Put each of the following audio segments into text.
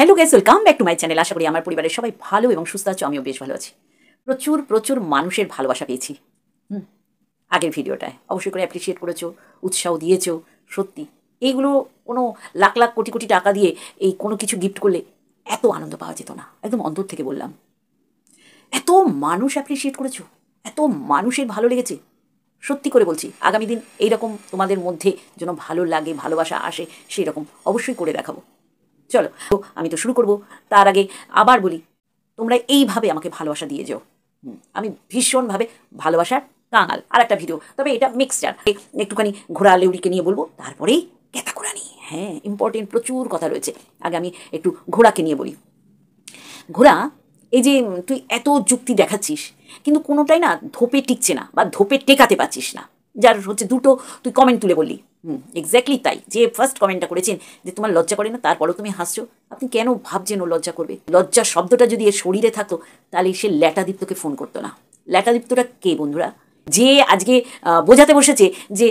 hello guys welcome back to my channel আশা করি আমার পরিবারের সবাই ভালো এবং সুস্থ আছো আমিও বেশ ভালো আছি প্রচুর প্রচুর মানুষের ভালোবাসা পেয়েছি হুম আগের ভিডিওটায় অবশ্যই করে অ্যাপ্রিসিয়েট করেছো উৎসাহ দিয়েছো সত্যি এইগুলো কোনো লাখ লাখ কোটি কোটি টাকা দিয়ে এই কোনো কিছু গিফট করলে এত আনন্দ পাওয়া যেত না একদম অন্তর থেকে বললাম এত মানুষ অ্যাপ্রিসিয়েট করেছো এত মানুষের ভালো লেগেছে সত্যি করে বলছি আগামী দিন এইরকম তোমাদের মধ্যে যেন ভালো লাগে ভালোবাসা আসে সেই রকম অবশ্যই করে দেখাবো চলো আমি তো শুরু করব তার আগে আবার বলি তোমরা এইভাবে আমাকে ভালোবাসা দিয়ে যাও আমি ভীষণভাবে ভালোবাসার কাঙাল আর একটা ভিডিও তবে এটা মিক্সচার একটুখানি ঘোড়া লেউড়িকে নিয়ে বলবো তারপরেই ক্যাতাকুড়া নিয়ে হ্যাঁ ইম্পর্টেন্ট প্রচুর কথা রয়েছে আগে আমি একটু ঘোড়াকে নিয়ে বলি ঘোড়া এই যে তুই এত যুক্তি দেখাচ্ছিস কিন্তু কোনোটাই না ধোপে টিকছে না বা ধোপে টেকাতে পারছিস না যার হচ্ছে দুটো তুই কমেন্ট তুলে বললি হুম এক্স্যাক্টলি তাই যে ফার্স্ট কমেন্টটা করেছেন যে তোমার লজ্জা করে না তারপরেও তুমি হাসছো আপনি কেন ভাবছেন ও লজ্জা করবে লজ্জা শব্দটা যদি এর শরীরে থাকতো তাহলে সে দীপ্তকে ফোন করতো না দীপ্তটা কে বন্ধুরা যে আজকে বোঝাতে বসেছে যে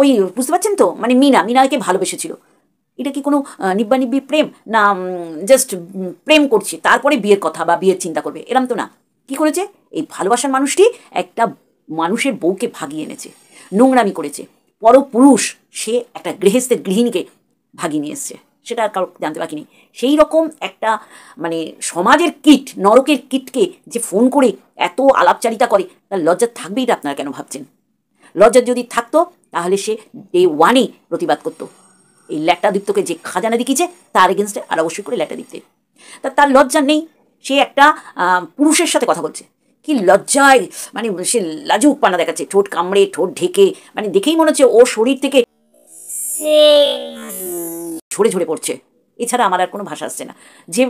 ওই বুঝতে পারছেন তো মানে মিনা মিনাকে ভালোবেসেছিল এটা কি কোনো নিব্বা নিব্বি প্রেম না জাস্ট প্রেম করছে তারপরে বিয়ের কথা বা বিয়ের চিন্তা করবে এরম তো না কি করেছে এই ভালোবাসার মানুষটি একটা মানুষের বউকে ভাগিয়ে এনেছে নোংরামি করেছে পরপুরুষ সে একটা গৃহস্থের গৃহিণীকে ভাগিয়ে নিয়ে এসছে সেটা আর কারো জানতে বাকি নেই সেই রকম একটা মানে সমাজের কিট নরকের কিটকে যে ফোন করে এত আলাপচারিতা করে তার লজ্জা থাকবেই এটা আপনারা কেন ভাবছেন লজ্জা যদি থাকতো তাহলে সে ডে ওয়ানে প্রতিবাদ করত এই ল্যাটাদীপ্তকে যে খাজানা দেখিয়েছে তার এগেনস্টে আর অবশ্যই করে দিতে তা তার লজ্জা নেই সে একটা পুরুষের সাথে কথা বলছে কি লজ্জায় মানে সে লাজুক পানা দেখাচ্ছে ঠোঁট কামড়ে ঠোঁট ঢেকে মানে দেখেই মনে হচ্ছে ওর শরীর থেকে ঝরে ঝরে পড়ছে এছাড়া আমার আর কোনো ভাষা আসছে না যে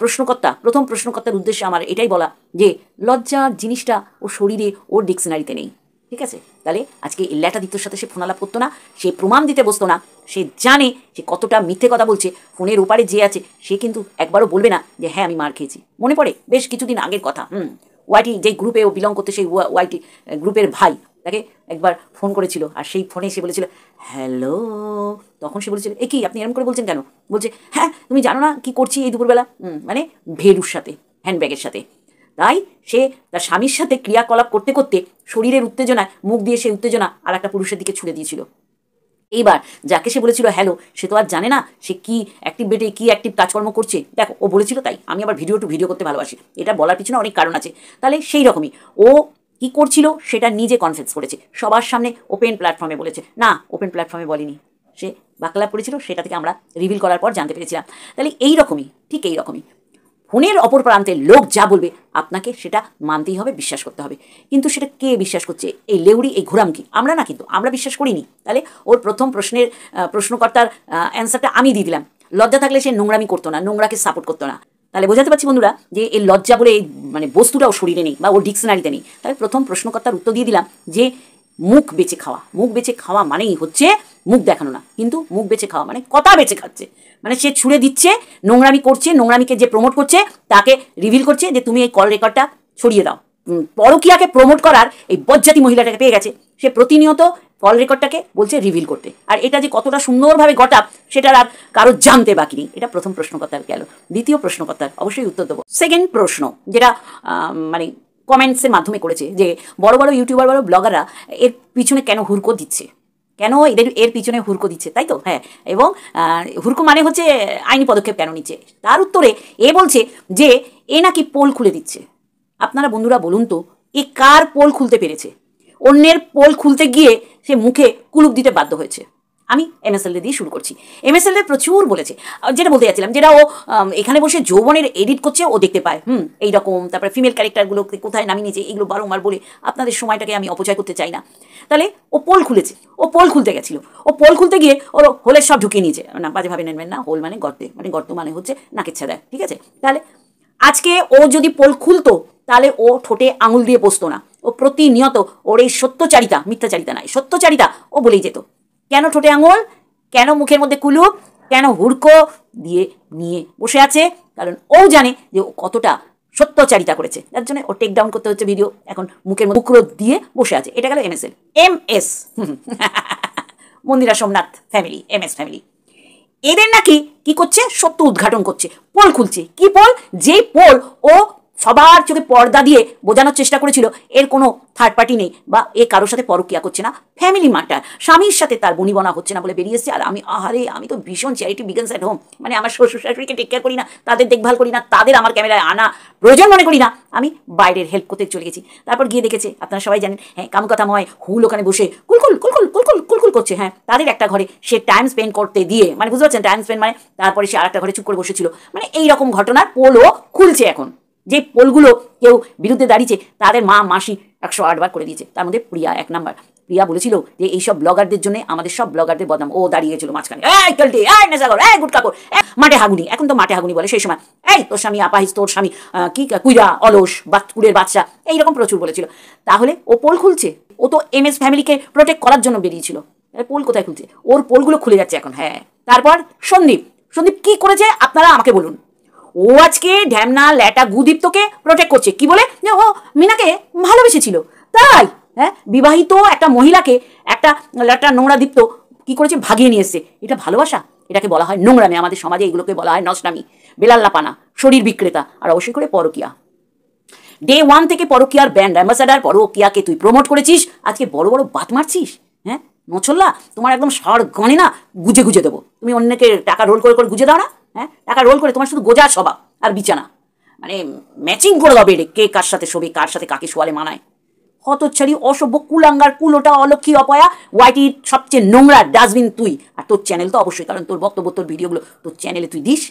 প্রশ্নকর্তা প্রথম প্রশ্নকর্তার উদ্দেশ্যে আমার এটাই বলা যে লজ্জা জিনিসটা ওর শরীরে ওর ডিকশনারিতে নেই ঠিক আছে তাহলে আজকে ল্যাটা দিত্যর সাথে সে ফোনালাপ করতো না সে প্রমাণ দিতে বসতো না সে জানে সে কতটা মিথ্যে কথা বলছে ফোনের ওপারে যে আছে সে কিন্তু একবারও বলবে না যে হ্যাঁ আমি মার খেয়েছি মনে পড়ে বেশ কিছুদিন আগের কথা হুম ওয়াইটি যেই গ্রুপে ও বিলং করতে সেই ওয়াইটি গ্রুপের ভাই তাকে একবার ফোন করেছিল আর সেই ফোনে সে বলেছিল হ্যালো তখন সে বলেছিল এ কি আপনি এরম করে বলছেন কেন বলছে হ্যাঁ তুমি জানো না কি করছি এই দুপুরবেলা মানে ভেরুর সাথে হ্যান্ডব্যাগের সাথে তাই সে তার স্বামীর সাথে ক্রিয়াকলাপ করতে করতে শরীরের উত্তেজনায় মুখ দিয়ে সেই উত্তেজনা আর একটা পুরুষের দিকে ছুড়ে দিয়েছিল এইবার যাকে সে বলেছিল হ্যালো সে তো আর জানে না সে কি অ্যাক্টিভ বেটে কী অ্যাক্টিভ কাজকর্ম করছে দেখো ও বলেছিল তাই আমি আবার ভিডিও টু ভিডিও করতে ভালোবাসি এটা বলার পিছনে অনেক কারণ আছে তাহলে সেই রকমই ও কি করছিল সেটা নিজে কনফেস করেছে সবার সামনে ওপেন প্ল্যাটফর্মে বলেছে না ওপেন প্ল্যাটফর্মে বলেনি সে বাকলাপ করেছিল সেটা থেকে আমরা রিভিল করার পর জানতে পেরেছিলাম তাহলে এই রকমই ঠিক এই রকমই ফোনের অপর প্রান্তে লোক যা বলবে আপনাকে সেটা মানতেই হবে বিশ্বাস করতে হবে কিন্তু সেটা কে বিশ্বাস করছে এই লেউড়ি এই ঘোরাম কি আমরা না কিন্তু আমরা বিশ্বাস করিনি তাহলে ওর প্রথম প্রশ্নের প্রশ্নকর্তার অ্যান্সারটা আমি দিয়ে দিলাম লজ্জা থাকলে সে নোংরামি করতো না নোংরাকে সাপোর্ট করতো না তাহলে বোঝাতে পারছি বন্ধুরা যে এই লজ্জা বলে এই মানে বস্তুটাও শরীরে নেই বা ওর ডিকশনারিতে নেই তাহলে প্রথম প্রশ্নকর্তার উত্তর দিয়ে দিলাম যে মুখ বেঁচে খাওয়া মুখ বেঁচে খাওয়া মানেই হচ্ছে মুখ দেখানো না কিন্তু মুখ বেঁচে খাওয়া মানে কথা বেঁচে খাচ্ছে মানে সে ছুড়ে দিচ্ছে নোংরামি করছে নোংরামিকে যে প্রমোট করছে তাকে রিভিল করছে যে তুমি এই কল রেকর্ডটা ছড়িয়ে দাও পরকিয়াকে প্রমোট করার এই বজ্জাতি মহিলাটাকে পেয়ে গেছে সে প্রতিনিয়ত কল রেকর্ডটাকে বলছে রিভিল করতে আর এটা যে কতটা সুন্দরভাবে ঘটা সেটার আর কারো জানতে বাকি নেই এটা প্রথম প্রশ্নকর্তার গেল দ্বিতীয় প্রশ্নকর্তার অবশ্যই উত্তর দেবো সেকেন্ড প্রশ্ন যেটা মানে কমেন্টসের মাধ্যমে করেছে যে বড় বড় ইউটিউবার বড় ব্লগাররা এর পিছনে কেন হুরকো দিচ্ছে কেন এদের এর পিছনে হুরকো দিচ্ছে তাই তো হ্যাঁ এবং হুরকো মানে হচ্ছে আইনি পদক্ষেপ কেন নিচ্ছে তার উত্তরে এ বলছে যে এ নাকি পোল খুলে দিচ্ছে আপনারা বন্ধুরা বলুন তো এ কার পোল খুলতে পেরেছে অন্যের পোল খুলতে গিয়ে সে মুখে কুলুপ দিতে বাধ্য হয়েছে আমি এমএসএলডি দিয়ে শুরু করছি এমএসএলডি প্রচুর বলেছে যেটা বলতে যাচ্ছিলাম যেটা ও এখানে বসে যৌবনের এডিট করছে ও দেখতে পায় হুম এইরকম তারপরে ফিমেল ক্যারেক্টারগুলো কোথায় নামিয়ে নিয়েছে এগুলো বারংবার বলে আপনাদের সময়টাকে আমি অপচয় করতে চাই না তাহলে ও পোল খুলেছে ও পোল খুলতে গেছিল ও পোল খুলতে গিয়ে ওর হোলের সব ঢুকিয়ে নিয়েছে না বাজেভাবে নেবেন না হোল মানে গর্তে মানে গর্ত মানে হচ্ছে নাকের দেয় ঠিক আছে তাহলে আজকে ও যদি পোল খুলতো তাহলে ও ঠোঁটে আঙুল দিয়ে বসতো না ও প্রতিনিয়ত ওর এই সত্যচারিতা মিথ্যাচারিতা নাই সত্যচারিতা ও বলেই যেত কেন ঠোঁটে আঙুল কেন মুখের মধ্যে কুলুপ কেন হুড়কো দিয়ে নিয়ে বসে আছে কারণ ও জানে যে ও কতটা সত্যচারিতা করেছে যার জন্য ও টেক ডাউন করতে হচ্ছে ভিডিও এখন মুখের মুখরো দিয়ে বসে আছে এটা গেল L M S Mandira Somnath family M S family এদের নাকি কি করছে সত্য উদ্ঘাটন করছে পোল খুলছে কি পোল যেই পোল ও সবার চোখে পর্দা দিয়ে বোঝানোর চেষ্টা করেছিল এর কোনো থার্ড পার্টি নেই বা এ কারোর সাথে পরকিয়া করছে না ফ্যামিলি ম্যাটার স্বামীর সাথে তার বনিবনা হচ্ছে না বলে বেরিয়েছে আর আমি আহারে আমি তো ভীষণ চ্যারিটি বিগেন্স অ্যাট হোম মানে আমার শ্বশুর শাশুড়িকে টেক কেয়ার করি না তাদের দেখভাল করি না তাদের আমার ক্যামেরায় আনা প্রয়োজন মনে করি না আমি বাইরের হেল্প করতে চলে গেছি তারপর গিয়ে দেখেছে আপনারা সবাই জানেন হ্যাঁ কাম কামকথাময় হুল ওখানে বসে কুলকুল কুলকুল কুলকুল কুলকুল করছে হ্যাঁ তাদের একটা ঘরে সে টাইম স্পেন্ড করতে দিয়ে মানে বুঝতে পারছেন টাইম স্পেন্ড মানে তারপরে সে আর একটা ঘরে চুপ করে বসেছিল মানে এইরকম ঘটনার পোলও খুলছে এখন যে পোলগুলো কেউ বিরুদ্ধে দাঁড়িয়েছে তাদের মা মাসি একশো আটবার করে দিয়েছে তার মধ্যে প্রিয়া এক নাম্বার প্রিয়া বলেছিল যে এইসব ব্লগারদের জন্য আমাদের সব ব্লগারদের বদনাম ও দাঁড়িয়ে গেছিল মাঝখানে মাঠে হাগুনি এখন তো মাঠে হাগুনি বলে সেই সময় এই তোর স্বামী আপাহিস তোর স্বামী কি কুইরা অলস বা কুড়ের বাচ্চা এইরকম প্রচুর বলেছিল তাহলে ও পোল খুলছে ও তো এম এস ফ্যামিলিকে প্রোটেক্ট করার জন্য বেরিয়েছিল পোল কোথায় খুলছে ওর পোলগুলো খুলে যাচ্ছে এখন হ্যাঁ তারপর সন্দীপ সন্দীপ কি করেছে আপনারা আমাকে বলুন ও আজকে ঢ্যামনা ল্যাটা গুদীপ্তকে প্রোটেক্ট করছে কি বলে যে ও মিনাকে ভালোবেসেছিল তাই হ্যাঁ বিবাহিত একটা মহিলাকে একটা ল্যাটা নোংরা দীপ্ত কি করেছে ভাগিয়ে নিয়ে এসছে এটা ভালোবাসা এটাকে বলা হয় নোংরামি আমাদের সমাজে এগুলোকে বলা হয় নসনামি বেলাল্লাপানা শরীর বিক্রেতা আর অবশ্যই করে পরকিয়া ডে ওয়ান থেকে পরকিয়ার ব্র্যান্ড অ্যাম্বাসাডার পরকিয়াকে তুই প্রমোট করেছিস আজকে বড় বড় বাত মারছিস হ্যাঁ নছল্লা তোমার একদম সর গণে না গুজে গুজে দেবো তুমি অন্যকে টাকা রোল করে করে গুজে দাও না হ্যাঁ টাকা রোল করে তোমার শুধু গোজা স্বভাব আর বিছানা মানে ম্যাচিং করে দাও বেডে কে কার সাথে শোবে কার সাথে কাকে শোয়ালে মানায় হতচ্ছাড়ি অসভ্য কুলাঙ্গার কুলোটা অলক্ষী অপয়া ওয়াইটির সবচেয়ে নোংরা ডাস্টবিন তুই আর তোর চ্যানেল তো অবশ্যই কারণ তোর বক্তব্য তোর ভিডিওগুলো তোর চ্যানেলে তুই দিস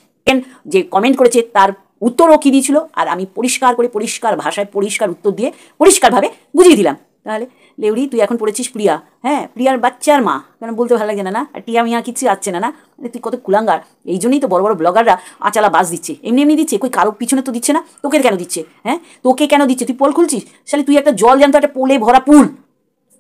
যে কমেন্ট করেছে তার উত্তরও কী দিয়েছিল আর আমি পরিষ্কার করে পরিষ্কার ভাষায় পরিষ্কার উত্তর দিয়ে পরিষ্কারভাবে বুঝিয়ে দিলাম তাহলে লেউড়ি তুই এখন পড়েছিস প্রিয়া হ্যাঁ প্রিয়ার বাচ্চার মা কেন বলতে ভালো লাগে না না আর টিয়া মিয়া কিচ্ছু আসছে না না মানে তুই কত কুলাঙ্গার এই জন্যই তো বড় বড় ব্লগাররা আচালা বাস দিচ্ছে এমনি এমনি দিচ্ছে কই কারো পিছনে তো দিচ্ছে না তোকে কেন দিচ্ছে হ্যাঁ তোকে কেন দিচ্ছে তুই পোল খুলছিস তাহলে তুই একটা জল জানতো একটা পোলে ভরা পুল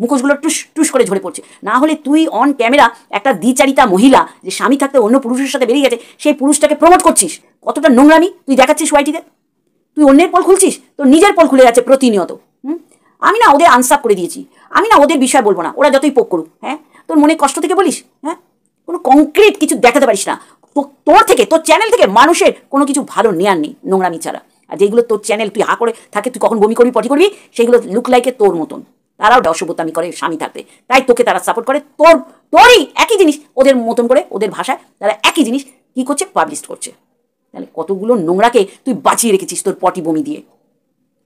মুখোশগুলো টুস টুস করে ঝরে পড়ছে না হলে তুই অন ক্যামেরা একটা দ্বিচারিতা মহিলা যে স্বামী থাকতে অন্য পুরুষের সাথে বেরিয়ে গেছে সেই পুরুষটাকে প্রমোট করছিস কতটা নোংরামি তুই দেখাচ্ছিস ওয়াইটিতে তুই অন্যের পল খুলছিস তো নিজের পল খুলে যাচ্ছে প্রতিনিয়ত আমি না ওদের আনসাপ করে দিয়েছি আমি না ওদের বিষয় বলবো না ওরা যতই পোক করুক হ্যাঁ তোর মনে কষ্ট থেকে বলিস হ্যাঁ কোনো কংক্রিট কিছু দেখাতে পারিস না তোর থেকে তোর চ্যানেল থেকে মানুষের কোনো কিছু ভালো নেয়ার নেই নোংরামি ছাড়া আর যেগুলো তোর চ্যানেল তুই হা করে থাকে তুই কখন বমি করবি পটি করবি সেগুলো লুক লাইকে তোর মতন তারাও অসভ্যতামি করে স্বামী থাকতে তাই তোকে তারা সাপোর্ট করে তোর তোরই একই জিনিস ওদের মতন করে ওদের ভাষায় তারা একই জিনিস কি করছে পাবলিশ করছে তাহলে কতগুলো নোংরাকে তুই বাঁচিয়ে রেখেছিস তোর পটি বমি দিয়ে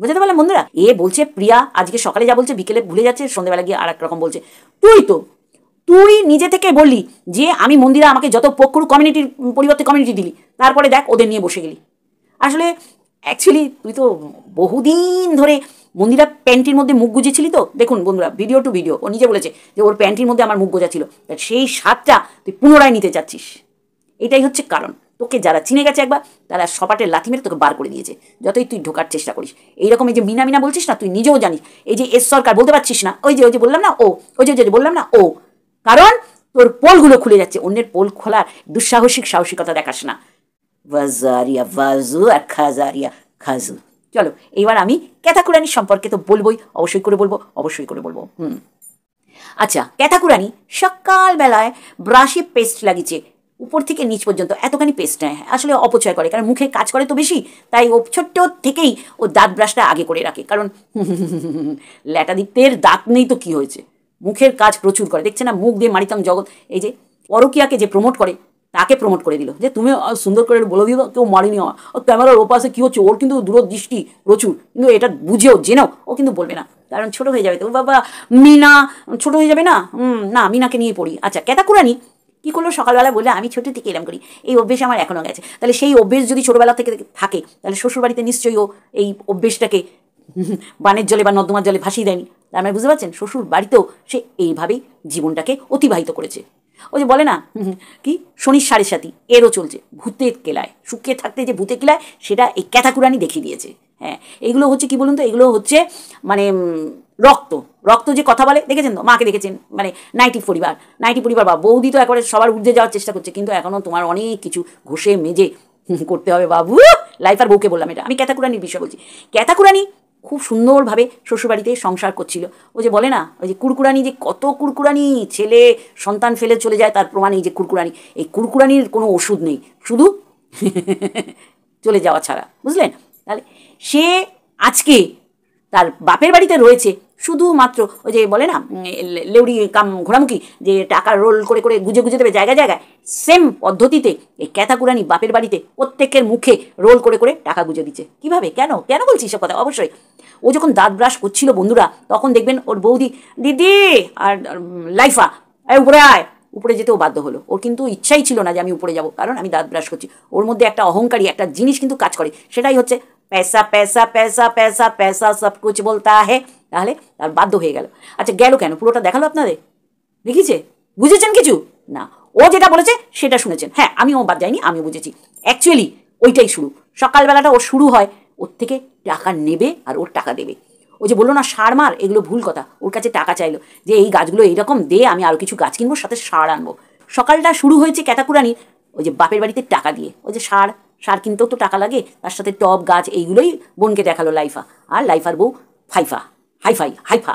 বুঝাতে পারলাম বন্ধুরা এ বলছে প্রিয়া আজকে সকালে যা বলছে বিকেলে ভুলে যাচ্ছে সন্ধ্যেবেলা গিয়ে আর রকম বলছে তুই তো তুই নিজে থেকে বললি যে আমি মন্দিরা আমাকে যত পক্ষরু কমিউনিটির পরিবর্তে কমিউনিটি দিলি তারপরে দেখ ওদের নিয়ে বসে গেলি আসলে অ্যাকচুয়ালি তুই তো বহুদিন ধরে মন্দিরা প্যান্টির মধ্যে মুখ গুজেছিলি তো দেখুন বন্ধুরা ভিডিও টু ভিডিও ও নিজে বলেছে যে ওর প্যান্টির মধ্যে আমার মুখ গোজা ছিল সেই স্বাদটা তুই পুনরায় নিতে চাচ্ছিস এটাই হচ্ছে কারণ তোকে যারা চিনে গেছে একবার তারা সপাটের লাথি মেরে তোকে বার করে দিয়েছে যতই তুই ঢোকার চেষ্টা করিস এইরকম এই যে মিনা মিনা বলছিস না তুই নিজেও জানিস এই যে এস সরকার বলতে পারছিস না ওই যে ওই যে বললাম না ও ওই যে ওই যে বললাম না ও কারণ তোর পোলগুলো খুলে যাচ্ছে অন্যের পোল খোলার দুঃসাহসিক সাহসিকতা দেখাস না ভাজু আর খাজারিয়া খাজু চলো এইবার আমি ক্যাথাকুরানি সম্পর্কে তো বলবোই অবশ্যই করে বলবো অবশ্যই করে বলবো হুম আচ্ছা ক্যাথাকুরানি সকালবেলায় ব্রাশে পেস্ট লাগিয়েছে উপর থেকে নিচ পর্যন্ত এতখানি পেস্ট নেয় আসলে অপচয় করে কারণ মুখে কাজ করে তো বেশি তাই ও ছোট্ট থেকেই ও দাঁত ব্রাশটা আগে করে রাখে কারণ ল্যাটাদিত্যের দাঁত নেই তো কি হয়েছে মুখের কাজ প্রচুর করে দেখছে না মুখ দিয়ে মারিতাম জগৎ এই যে পরকিয়াকে যে প্রমোট করে তাকে প্রমোট করে দিল যে তুমি সুন্দর করে বলে দিও কেউ মারিনি আমার ও ক্যামেরার ওপাশে কী হচ্ছে ওর কিন্তু দূরদৃষ্টি প্রচুর কিন্তু এটা বুঝেও জেনেও ও কিন্তু বলবে না কারণ ছোট হয়ে যাবে তো বাবা মিনা ছোট হয়ে যাবে না না মিনাকে নিয়ে পড়ি আচ্ছা ক্যাতাকুরানি কী করলো সকালবেলা বলে আমি ছোটো থেকে এরম করি এই অভ্যেস আমার এখনও গেছে তাহলে সেই অভ্যেস যদি ছোটোবেলা থেকে থাকে তাহলে শ্বশুরবাড়িতে নিশ্চয়ই ও এই অভ্যেসটাকে বানের জলে বা নর্দমার জলে ভাসিয়ে দেয়নি তার মানে বুঝতে পারছেন শ্বশুর বাড়িতেও সে এইভাবেই জীবনটাকে অতিবাহিত করেছে ওই যে বলে না কি শনির সাড়ে সাথী এরও চলছে ভূতের কেলায় শুকিয়ে থাকতে যে ভূতে কেলায় সেটা এই ক্যাথাকুরানি দেখিয়ে দিয়েছে হ্যাঁ এইগুলো হচ্ছে কি বলুন তো এগুলো হচ্ছে মানে রক্ত রক্ত যে কথা বলে দেখেছেন তো মাকে দেখেছেন মানে নাইটি পরিবার নাইটি পরিবার বা বৌদি তো একবারে সবার উর্ধে যাওয়ার চেষ্টা করছে কিন্তু এখনও তোমার অনেক কিছু ঘষে মেজে করতে হবে বাবু লাইফ আর বউকে বললাম এটা আমি ক্যাথাকুরানির বিষয় বলছি ক্যাথাকুরানি খুব সুন্দরভাবে শ্বশুরবাড়িতে সংসার করছিল ও যে বলে না ওই যে কুরকুরানি যে কত কুরকুরানি ছেলে সন্তান ফেলে চলে যায় তার প্রমাণ এই যে কুরকুরানি এই কুরকুরানির কোনো ওষুধ নেই শুধু চলে যাওয়া ছাড়া বুঝলেন তাহলে সে আজকে তার বাপের বাড়িতে রয়েছে শুধুমাত্র ওই যে বলে না লেউড়ি কাম ঘোড়ামুখি যে টাকা রোল করে করে গুজে গুজে দেবে জায়গায় জায়গায় সেম পদ্ধতিতে এই ক্যাথাকুরানি বাপের বাড়িতে প্রত্যেকের মুখে রোল করে করে টাকা গুজে দিচ্ছে কিভাবে কেন কেন বলছি সব কথা অবশ্যই ও যখন দাঁত ব্রাশ করছিল বন্ধুরা তখন দেখবেন ওর বৌদি দিদি আর লাইফা আরে উপরে আয় উপরে যেতেও বাধ্য হলো ওর কিন্তু ইচ্ছাই ছিল না যে আমি উপরে যাব কারণ আমি দাঁত ব্রাশ করছি ওর মধ্যে একটা অহংকারী একটা জিনিস কিন্তু কাজ করে সেটাই হচ্ছে পেসা পেসা পেসা পেসা পেসা সব কিছু বলতে है তাহলে আর বাধ্য হয়ে গেল আচ্ছা গেল কেন পুরোটা দেখালো আপনাদের দেখিছে বুঝেছেন কিছু না ও যেটা বলেছে সেটা শুনেছেন হ্যাঁ আমি ও বাদ যাইনি আমিও বুঝেছি অ্যাকচুয়ালি ওইটাই শুরু সকালবেলাটা ও শুরু হয় ওর থেকে টাকা নেবে আর ওর টাকা দেবে ও যে বললো না সার মার এগুলো ভুল কথা ওর কাছে টাকা চাইলো যে এই গাছগুলো এইরকম দে আমি আরও কিছু গাছ কিনবো সাথে সার আনবো সকালটা শুরু হয়েছে ক্যাটাকুরানি ওই যে বাপের বাড়িতে টাকা দিয়ে ওই যে সার সার কিনতেও তো টাকা লাগে তার সাথে টব গাছ এইগুলোই বোনকে দেখালো লাইফা আর লাইফার বউ ফাইফা হাইফাই হাইফা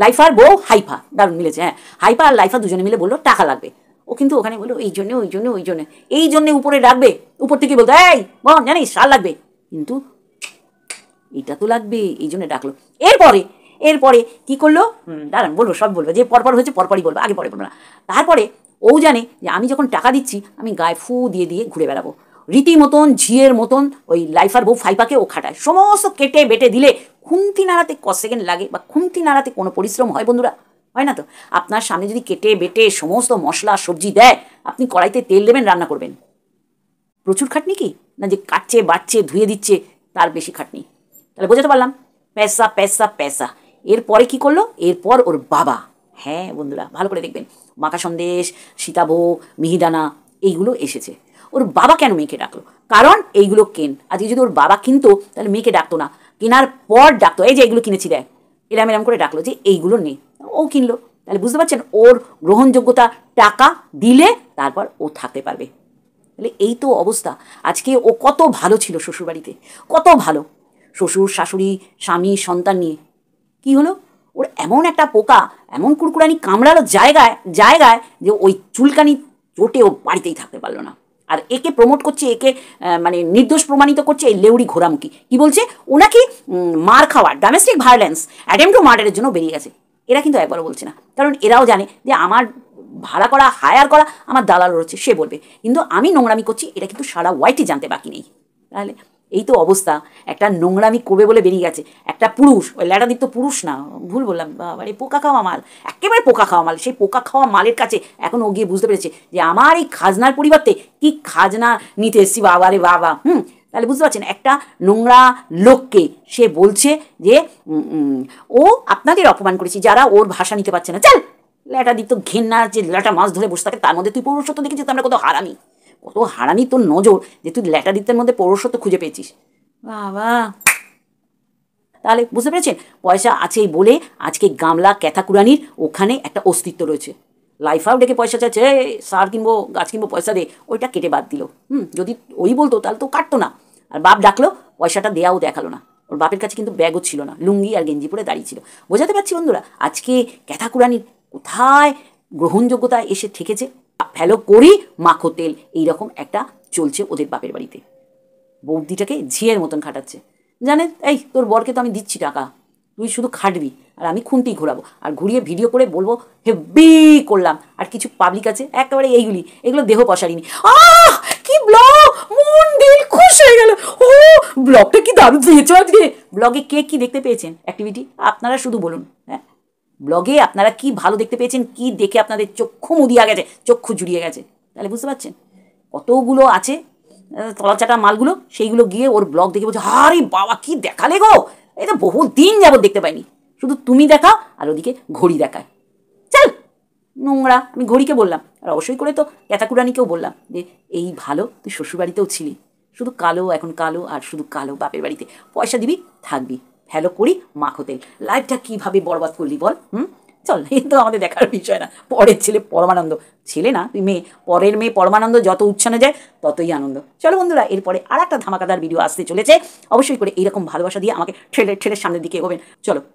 লাইফার বউ হাইফা দারুণ মিলেছে হ্যাঁ হাইফা আর লাইফা দুজনে মিলে বললো টাকা লাগবে ও কিন্তু ওখানে বললো এই জন্যে ওই জন্যে ওই জন্যে এই জন্যে উপরে ডাকবে উপর থেকে বলতো এই বল জানিস সার লাগবে কিন্তু এটা তো লাগবে এই জন্যে ডাকলো এরপরে এরপরে কি করলো দাঁড়ান বলবো সব বলবে যে পরপর হয়েছে পরপরই বলবো আগে পরে বলবো না তারপরে ও জানে যে আমি যখন টাকা দিচ্ছি আমি গায়ে ফু দিয়ে দিয়ে ঘুরে বেড়াবো রীতি মতন ঝিয়ের মতন ওই লাইফার বউ ফাইপাকে ও খাটায় সমস্ত কেটে বেটে দিলে খুন্তি নাড়াতে ক সেকেন্ড লাগে বা খুন্তি নাড়াতে কোনো পরিশ্রম হয় বন্ধুরা হয় না তো আপনার সামনে যদি কেটে বেটে সমস্ত মশলা সবজি দেয় আপনি কড়াইতে তেল দেবেন রান্না করবেন প্রচুর খাটনি কি না যে কাটছে বাড়ছে ধুয়ে দিচ্ছে তার বেশি খাটনি তাহলে বোঝাতে পারলাম পেসা পেসা পেসা এরপরে কি করলো এরপর ওর বাবা হ্যাঁ বন্ধুরা ভালো করে দেখবেন মাখা সন্দেশ সীতাভোগ মিহিদানা এইগুলো এসেছে ওর বাবা কেন মেয়েকে ডাকলো কারণ এইগুলো কেন আজকে যদি ওর বাবা কিনতো তাহলে মেয়েকে ডাকতো না কেনার পর ডাকতো এই যে এগুলো কিনেছি দেয় এরাম এরাম করে ডাকলো যে এইগুলো নেই ও কিনলো তাহলে বুঝতে পারছেন ওর গ্রহণযোগ্যতা টাকা দিলে তারপর ও থাকতে পারবে তাহলে এই তো অবস্থা আজকে ও কত ভালো ছিল শ্বশুরবাড়িতে কত ভালো শ্বশুর শাশুড়ি স্বামী সন্তান নিয়ে কি হলো ওর এমন একটা পোকা এমন কুরকুরানি কামড়ালো জায়গায় জায়গায় যে ওই চুলকানি চোটে ও বাড়িতেই থাকতে পারলো না আর একে প্রমোট করছে একে মানে নির্দোষ প্রমাণিত করছে এই লেউড়ি ঘোরামুখী কি বলছে ওনাকে মার খাওয়া ডোমেস্টিক ভায়োলেন্স অ্যাটেম্প টু মার্ডারের জন্য বেরিয়ে গেছে এরা কিন্তু একবারও বলছে না কারণ এরাও জানে যে আমার ভাড়া করা হায়ার করা আমার দালাল রয়েছে সে বলবে কিন্তু আমি নোংরামি করছি এটা কিন্তু সারা ওয়াইটি জানতে বাকি নেই তাহলে এই তো অবস্থা একটা নোংরামি করবে বলে বেরিয়ে গেছে একটা পুরুষ ওই ল্যাডাদীপ তো পুরুষ না ভুল বললাম এই পোকা খাওয়া মাল একেবারে পোকা খাওয়া মাল সেই পোকা খাওয়া মালের কাছে এখন ও গিয়ে বুঝতে পেরেছে যে আমার এই খাজনার পরিবর্তে কি খাজনা নিতে এসছি বাবা রে বাবা হুম তাহলে বুঝতে পারছেন একটা নোংরা লোককে সে বলছে যে ও আপনাদের অপমান করেছি যারা ওর ভাষা নিতে পারছে না চল ল্যাটা দিত ঘেন্না যে ল্যাটা মাছ ধরে বসে থাকে তার মধ্যে তুই পৌরসত্ব দেখেছিস আমরা কত হারামি কত হারানি তোর নজর যে তুই ল্যাটারিতের মধ্যে পৌরসত্ব খুঁজে পেয়েছিস বাবা তাহলে বুঝতে পেরেছেন পয়সা আছেই বলে আজকে গামলা ক্যাথাকুরানির ওখানে একটা অস্তিত্ব রয়েছে লাইফ আউট ডেকে পয়সা চাচ্ছে সার কিনবো গাছ কিনবো পয়সা দে ওইটা কেটে বাদ দিল হুম যদি ওই বলতো তাহলে তো কাটতো না আর বাপ ডাকলো পয়সাটা দেয়াও দেখালো না ওর বাপের কাছে কিন্তু ব্যাগও ছিল না লুঙ্গি আর গেঞ্জি পরে দাঁড়িয়ে ছিল বোঝাতে পারছি বন্ধুরা আজকে ক্যাথাকুরানির কোথায় গ্রহণযোগ্যতা এসে ঠেকেছে ফেলো করি মাখো তেল এইরকম একটা চলছে ওদের বাপের বাড়িতে বৌদিটাকে ঝিয়ের মতন খাটাচ্ছে জানে এই তোর বরকে তো আমি দিচ্ছি টাকা তুই শুধু খাটবি আর আমি খুনতেই ঘোরাবো আর ঘুরিয়ে ভিডিও করে বলবো হেব্বি করলাম আর কিছু পাবলিক আছে একেবারে এইগুলি এগুলো দেহ পশারিনি আহ কি ব্লগ মন দিল খুশ হয়ে গেল ও ব্লগটা কি দারুণ দিয়েছ আজকে ব্লগে কে কি দেখতে পেয়েছেন অ্যাক্টিভিটি আপনারা শুধু বলুন হ্যাঁ ব্লগে আপনারা কি ভালো দেখতে পেয়েছেন কি দেখে আপনাদের চক্ষু মুদিয়া গেছে চক্ষু জুড়িয়ে গেছে তাহলে বুঝতে পারছেন কতগুলো আছে তলাচাটা মালগুলো সেইগুলো গিয়ে ওর ব্লগ দেখে বলছে আরে বাবা কি দেখালে গো এটা বহু দিন যাবত দেখতে পাইনি শুধু তুমি দেখাও আর ওদিকে ঘড়ি দেখায় চল নোংরা আমি ঘড়িকে বললাম আর অবশ্যই করে তো ক্যাতাকুরানিকেও বললাম যে এই ভালো তুই শ্বশুরবাড়িতেও ছিলি শুধু কালো এখন কালো আর শুধু কালো বাপের বাড়িতে পয়সা দিবি থাকবি হ্যালো করি মাখো তেল লাইফটা কীভাবে বরবাদ করলি বল হুম চল এ তো আমাদের দেখার বিষয় না পরের ছেলে পরমানন্দ ছেলে না তুই মেয়ে পরের মেয়ে পরমানন্দ যত উচ্ছানে যায় ততই আনন্দ চলো বন্ধুরা এরপরে আর একটা ধামাকাদার ভিডিও আসতে চলেছে অবশ্যই করে এইরকম ভালোবাসা দিয়ে আমাকে ঠেলে ঠেলের সামনের দিকে এগোবেন চলো